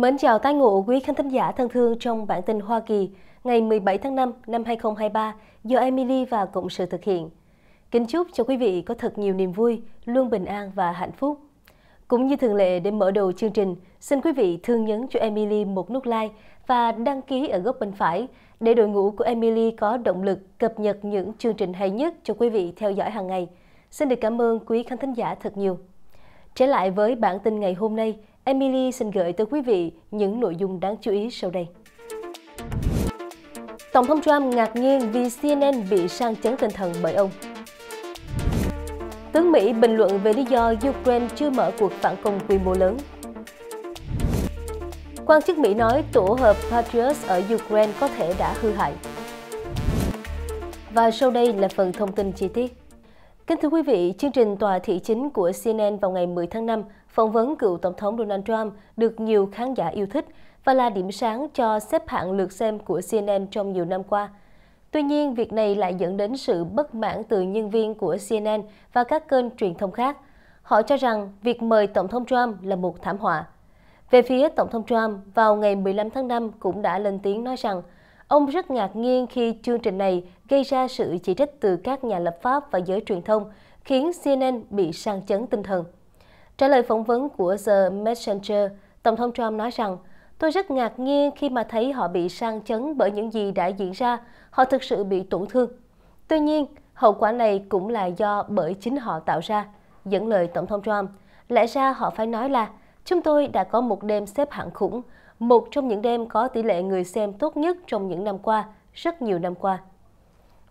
Mến chào tái ngộ quý khán thính giả thân thương trong bản tin Hoa Kỳ ngày 17 tháng 5 năm 2023 do Emily và Cộng sự thực hiện. Kính chúc cho quý vị có thật nhiều niềm vui, luôn bình an và hạnh phúc. Cũng như thường lệ để mở đầu chương trình, xin quý vị thương nhấn cho Emily một nút like và đăng ký ở góc bên phải để đội ngũ của Emily có động lực cập nhật những chương trình hay nhất cho quý vị theo dõi hàng ngày. Xin được cảm ơn quý khán thính giả thật nhiều. Trở lại với bản tin ngày hôm nay, Emily xin gửi tới quý vị những nội dung đáng chú ý sau đây. Tổng thống Trump ngạc nhiên vì CNN bị sang chấn tinh thần bởi ông. Tướng Mỹ bình luận về lý do Ukraine chưa mở cuộc phản công quy mô lớn. Quan chức Mỹ nói tổ hợp Patriots ở Ukraine có thể đã hư hại. Và sau đây là phần thông tin chi tiết. Kính thưa quý vị, chương trình Tòa thị chính của CNN vào ngày 10 tháng 5 phỏng vấn cựu Tổng thống Donald Trump được nhiều khán giả yêu thích và là điểm sáng cho xếp hạng lượt xem của CNN trong nhiều năm qua. Tuy nhiên, việc này lại dẫn đến sự bất mãn từ nhân viên của CNN và các kênh truyền thông khác. Họ cho rằng việc mời Tổng thống Trump là một thảm họa. Về phía Tổng thống Trump, vào ngày 15 tháng 5 cũng đã lên tiếng nói rằng Ông rất ngạc nhiên khi chương trình này gây ra sự chỉ trích từ các nhà lập pháp và giới truyền thông, khiến CNN bị sang chấn tinh thần. Trả lời phỏng vấn của The Messenger, Tổng thống Trump nói rằng, Tôi rất ngạc nhiên khi mà thấy họ bị sang chấn bởi những gì đã diễn ra, họ thực sự bị tổn thương. Tuy nhiên, hậu quả này cũng là do bởi chính họ tạo ra. Dẫn lời Tổng thống Trump, lẽ ra họ phải nói là, chúng tôi đã có một đêm xếp hạng khủng, một trong những đêm có tỷ lệ người xem tốt nhất trong những năm qua, rất nhiều năm qua.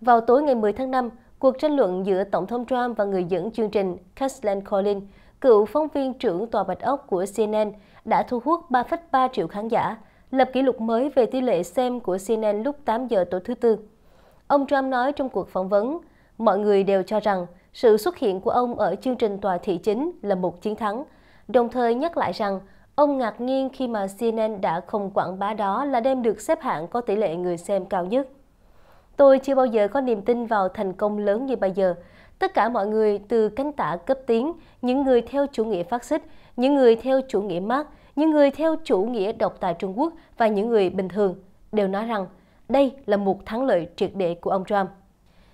Vào tối ngày 10 tháng 5, cuộc tranh luận giữa Tổng thống Trump và người dẫn chương trình Kathleen Collins, cựu phóng viên trưởng Tòa Bạch Ốc của CNN, đã thu hút 3,3 triệu khán giả, lập kỷ lục mới về tỷ lệ xem của CNN lúc 8 giờ tối thứ Tư. Ông Trump nói trong cuộc phỏng vấn, mọi người đều cho rằng sự xuất hiện của ông ở chương trình tòa thị chính là một chiến thắng, đồng thời nhắc lại rằng Ông ngạc nhiên khi mà CNN đã không quảng bá đó là đem được xếp hạng có tỷ lệ người xem cao nhất. Tôi chưa bao giờ có niềm tin vào thành công lớn như bây giờ. Tất cả mọi người từ cánh tả cấp tiến, những người theo chủ nghĩa phát xít, những người theo chủ nghĩa Marx, những người theo chủ nghĩa độc tài Trung Quốc và những người bình thường đều nói rằng đây là một thắng lợi triệt để của ông Trump.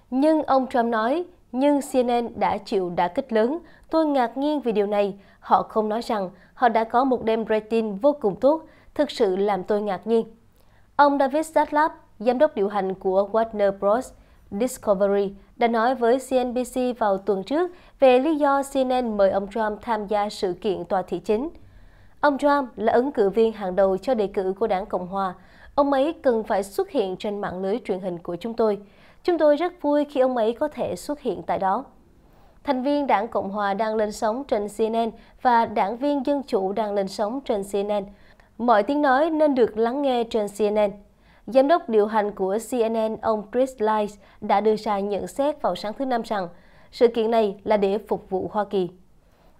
Nhưng ông Trump nói nhưng CNN đã chịu đả kích lớn. Tôi ngạc nhiên vì điều này. Họ không nói rằng họ đã có một đêm rating vô cùng tốt. Thực sự làm tôi ngạc nhiên. Ông David Zaslav, giám đốc điều hành của Warner Bros. Discovery, đã nói với CNBC vào tuần trước về lý do CNN mời ông Trump tham gia sự kiện tòa thị chính. Ông Trump là ứng cử viên hàng đầu cho đề cử của đảng Cộng Hòa. Ông ấy cần phải xuất hiện trên mạng lưới truyền hình của chúng tôi. Chúng tôi rất vui khi ông ấy có thể xuất hiện tại đó. Thành viên đảng Cộng hòa đang lên sóng trên CNN và đảng viên Dân Chủ đang lên sóng trên CNN. Mọi tiếng nói nên được lắng nghe trên CNN. Giám đốc điều hành của CNN, ông Chris Lice, đã đưa ra nhận xét vào sáng thứ Năm rằng sự kiện này là để phục vụ Hoa Kỳ.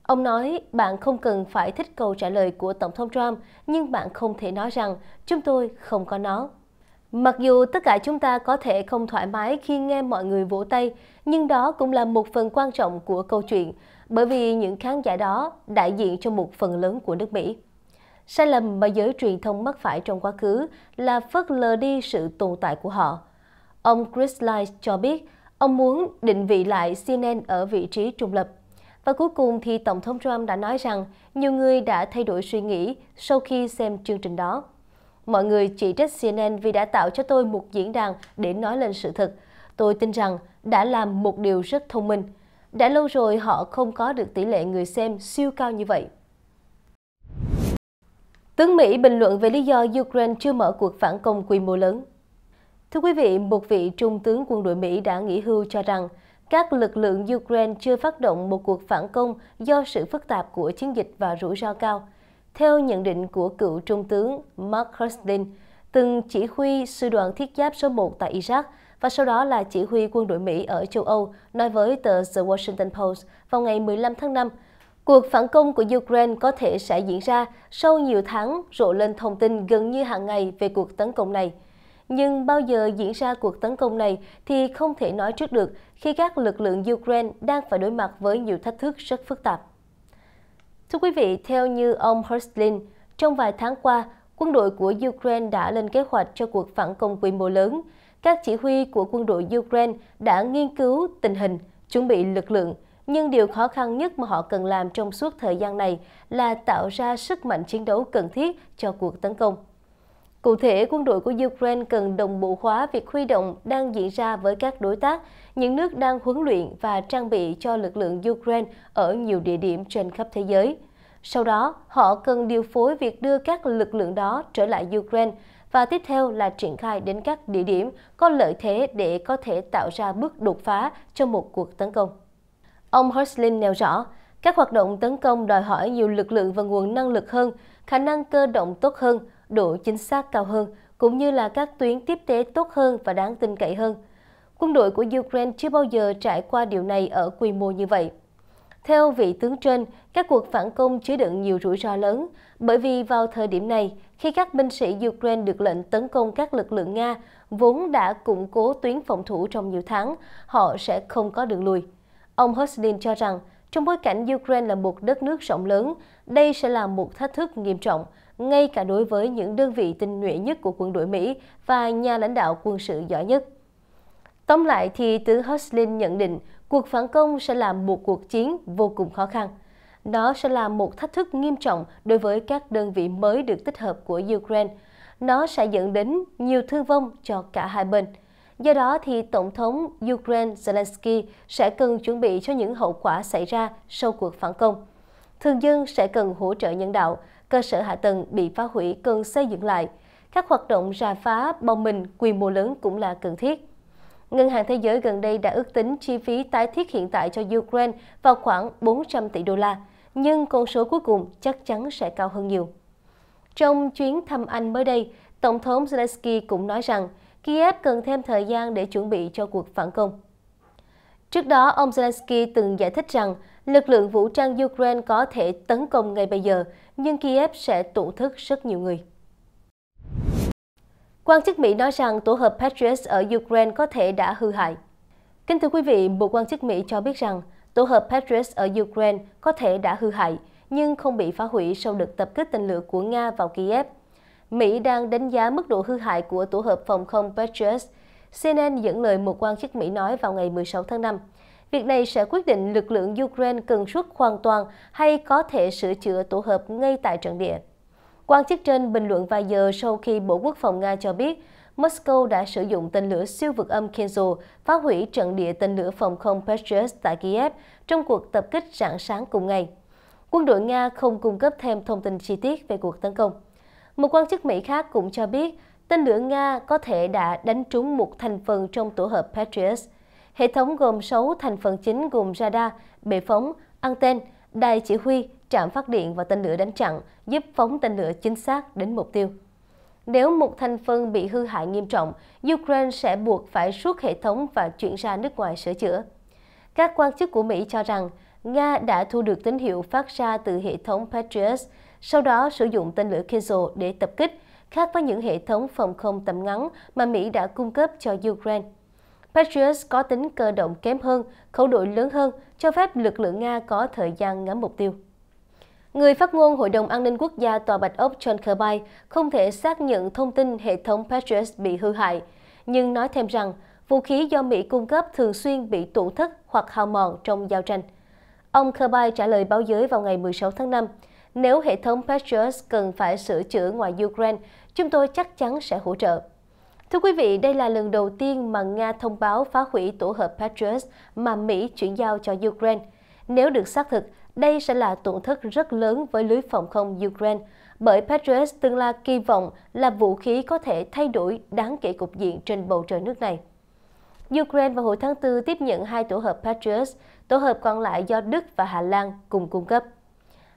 Ông nói bạn không cần phải thích câu trả lời của Tổng thống Trump, nhưng bạn không thể nói rằng chúng tôi không có nó. Mặc dù tất cả chúng ta có thể không thoải mái khi nghe mọi người vỗ tay, nhưng đó cũng là một phần quan trọng của câu chuyện, bởi vì những khán giả đó đại diện cho một phần lớn của nước Mỹ. Sai lầm mà giới truyền thông mắc phải trong quá khứ là phớt lờ đi sự tồn tại của họ. Ông Chris Light cho biết, ông muốn định vị lại CNN ở vị trí trung lập. Và cuối cùng thì Tổng thống Trump đã nói rằng nhiều người đã thay đổi suy nghĩ sau khi xem chương trình đó. Mọi người chỉ trích CNN vì đã tạo cho tôi một diễn đàn để nói lên sự thật. Tôi tin rằng đã làm một điều rất thông minh. Đã lâu rồi họ không có được tỷ lệ người xem siêu cao như vậy. Tướng Mỹ bình luận về lý do Ukraine chưa mở cuộc phản công quy mô lớn. Thưa quý vị, một vị trung tướng quân đội Mỹ đã nghỉ hưu cho rằng các lực lượng Ukraine chưa phát động một cuộc phản công do sự phức tạp của chiến dịch và rủi ro cao. Theo nhận định của cựu trung tướng Mark Hustin, từng chỉ huy sư đoàn thiết giáp số 1 tại Iraq và sau đó là chỉ huy quân đội Mỹ ở châu Âu, nói với tờ The Washington Post vào ngày 15 tháng 5, cuộc phản công của Ukraine có thể sẽ diễn ra sau nhiều tháng rộ lên thông tin gần như hàng ngày về cuộc tấn công này. Nhưng bao giờ diễn ra cuộc tấn công này thì không thể nói trước được khi các lực lượng Ukraine đang phải đối mặt với nhiều thách thức rất phức tạp. Thưa quý vị, theo như ông Herslin, trong vài tháng qua, quân đội của Ukraine đã lên kế hoạch cho cuộc phản công quy mô lớn. Các chỉ huy của quân đội Ukraine đã nghiên cứu tình hình, chuẩn bị lực lượng, nhưng điều khó khăn nhất mà họ cần làm trong suốt thời gian này là tạo ra sức mạnh chiến đấu cần thiết cho cuộc tấn công. Cụ thể, quân đội của Ukraine cần đồng bộ hóa việc huy động đang diễn ra với các đối tác, những nước đang huấn luyện và trang bị cho lực lượng Ukraine ở nhiều địa điểm trên khắp thế giới. Sau đó, họ cần điều phối việc đưa các lực lượng đó trở lại Ukraine và tiếp theo là triển khai đến các địa điểm có lợi thế để có thể tạo ra bước đột phá cho một cuộc tấn công. Ông Horslin nêu rõ, các hoạt động tấn công đòi hỏi nhiều lực lượng và nguồn năng lực hơn, khả năng cơ động tốt hơn, độ chính xác cao hơn, cũng như là các tuyến tiếp tế tốt hơn và đáng tin cậy hơn. Quân đội của Ukraine chưa bao giờ trải qua điều này ở quy mô như vậy. Theo vị tướng trên, các cuộc phản công chứa đựng nhiều rủi ro lớn, bởi vì vào thời điểm này, khi các binh sĩ Ukraine được lệnh tấn công các lực lượng Nga vốn đã củng cố tuyến phòng thủ trong nhiều tháng, họ sẽ không có đường lùi. Ông Hostin cho rằng, trong bối cảnh Ukraine là một đất nước rộng lớn, đây sẽ là một thách thức nghiêm trọng ngay cả đối với những đơn vị tinh nhuệ nhất của quân đội Mỹ và nhà lãnh đạo quân sự giỏi nhất. Tóm lại thì tướng Hoslin nhận định cuộc phản công sẽ là một cuộc chiến vô cùng khó khăn. Nó sẽ là một thách thức nghiêm trọng đối với các đơn vị mới được tích hợp của Ukraine. Nó sẽ dẫn đến nhiều thương vong cho cả hai bên. Do đó thì Tổng thống Ukraine Zelensky sẽ cần chuẩn bị cho những hậu quả xảy ra sau cuộc phản công. Thường dân sẽ cần hỗ trợ nhân đạo, cơ sở hạ tầng bị phá hủy cần xây dựng lại. Các hoạt động rà phá, bom mình quy mô lớn cũng là cần thiết. Ngân hàng Thế giới gần đây đã ước tính chi phí tái thiết hiện tại cho Ukraine vào khoảng 400 tỷ đô la, nhưng con số cuối cùng chắc chắn sẽ cao hơn nhiều. Trong chuyến thăm Anh mới đây, Tổng thống Zelensky cũng nói rằng Kiev cần thêm thời gian để chuẩn bị cho cuộc phản công. Trước đó, ông Zelensky từng giải thích rằng lực lượng vũ trang Ukraine có thể tấn công ngay bây giờ nhưng Kiev sẽ tổn thất rất nhiều người. Quan chức Mỹ nói rằng tổ hợp Patriot ở Ukraine có thể đã hư hại. Kính thưa quý vị, bộ quan chức Mỹ cho biết rằng tổ hợp Patriot ở Ukraine có thể đã hư hại, nhưng không bị phá hủy sau đợt tập kích tên lửa của Nga vào Kiev. Mỹ đang đánh giá mức độ hư hại của tổ hợp phòng không Patriot. CNN dẫn lời một quan chức Mỹ nói vào ngày 16 tháng 5. Việc này sẽ quyết định lực lượng Ukraine cần rút hoàn toàn hay có thể sửa chữa tổ hợp ngay tại trận địa. Quan chức trên bình luận vài giờ sau khi Bộ Quốc phòng Nga cho biết, Moscow đã sử dụng tên lửa siêu vượt âm Kinzhal phá hủy trận địa tên lửa phòng không Patriot tại Kiev trong cuộc tập kích rạng sáng cùng ngày. Quân đội Nga không cung cấp thêm thông tin chi tiết về cuộc tấn công. Một quan chức Mỹ khác cũng cho biết, tên lửa Nga có thể đã đánh trúng một thành phần trong tổ hợp Patriot. Hệ thống gồm 6 thành phần chính gồm radar, bệ phóng, anten, đài chỉ huy, trạm phát điện và tên lửa đánh chặn, giúp phóng tên lửa chính xác đến mục tiêu. Nếu một thành phần bị hư hại nghiêm trọng, Ukraine sẽ buộc phải suốt hệ thống và chuyển ra nước ngoài sửa chữa. Các quan chức của Mỹ cho rằng Nga đã thu được tín hiệu phát ra từ hệ thống Patriot, sau đó sử dụng tên lửa Kizil để tập kích, khác với những hệ thống phòng không tầm ngắn mà Mỹ đã cung cấp cho Ukraine. Patriots có tính cơ động kém hơn, khẩu đội lớn hơn, cho phép lực lượng Nga có thời gian ngắm mục tiêu. Người phát ngôn Hội đồng An ninh Quốc gia Tòa Bạch Ốc John Kirby không thể xác nhận thông tin hệ thống Patriots bị hư hại, nhưng nói thêm rằng vũ khí do Mỹ cung cấp thường xuyên bị tổn thất hoặc hao mòn trong giao tranh. Ông Kirby trả lời báo giới vào ngày 16 tháng 5, nếu hệ thống Patriots cần phải sửa chữa ngoài Ukraine, chúng tôi chắc chắn sẽ hỗ trợ. Thưa quý vị, đây là lần đầu tiên mà Nga thông báo phá hủy tổ hợp Patriot mà Mỹ chuyển giao cho Ukraine. Nếu được xác thực, đây sẽ là tổn thất rất lớn với lưới phòng không Ukraine, bởi Patriot từng là kỳ vọng là vũ khí có thể thay đổi đáng kể cục diện trên bầu trời nước này. Ukraine vào hồi tháng 4 tiếp nhận hai tổ hợp Patriot, tổ hợp còn lại do Đức và Hà Lan cùng cung cấp.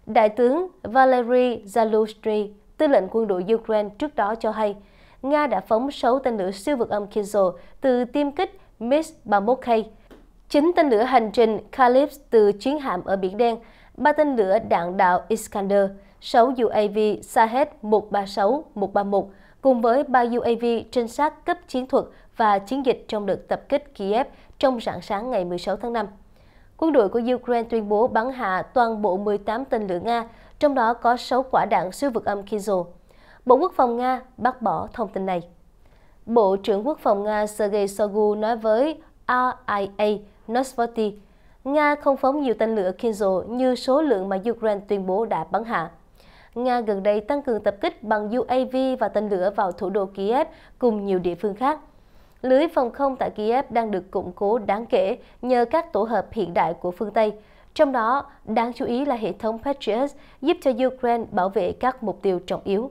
Đại tướng Valery Zaluzhny, tư lệnh quân đội Ukraine trước đó cho hay, Nga đã phóng 6 tên lửa siêu vượt âm Kinzhal từ tiêm kích MiG-31K, 9 tên lửa hành trình Kalib từ chiến hạm ở Biển Đen, 3 tên lửa đạn đạo Iskander, 6 UAV Shahed 136-131 cùng với 3 UAV trinh sát cấp chiến thuật và chiến dịch trong đợt tập kích Kiev trong rạng sáng ngày 16 tháng 5. Quân đội của Ukraine tuyên bố bắn hạ toàn bộ 18 tên lửa Nga, trong đó có 6 quả đạn siêu vượt âm Kinzhal. Bộ Quốc phòng Nga bác bỏ thông tin này. Bộ trưởng Quốc phòng Nga Sergei Shoigu nói với RIA Nosvoti, Nga không phóng nhiều tên lửa Kinzhal như số lượng mà Ukraine tuyên bố đã bắn hạ. Nga gần đây tăng cường tập kích bằng UAV và tên lửa vào thủ đô Kiev cùng nhiều địa phương khác. Lưới phòng không tại Kiev đang được củng cố đáng kể nhờ các tổ hợp hiện đại của phương Tây, trong đó đáng chú ý là hệ thống Patriot giúp cho Ukraine bảo vệ các mục tiêu trọng yếu.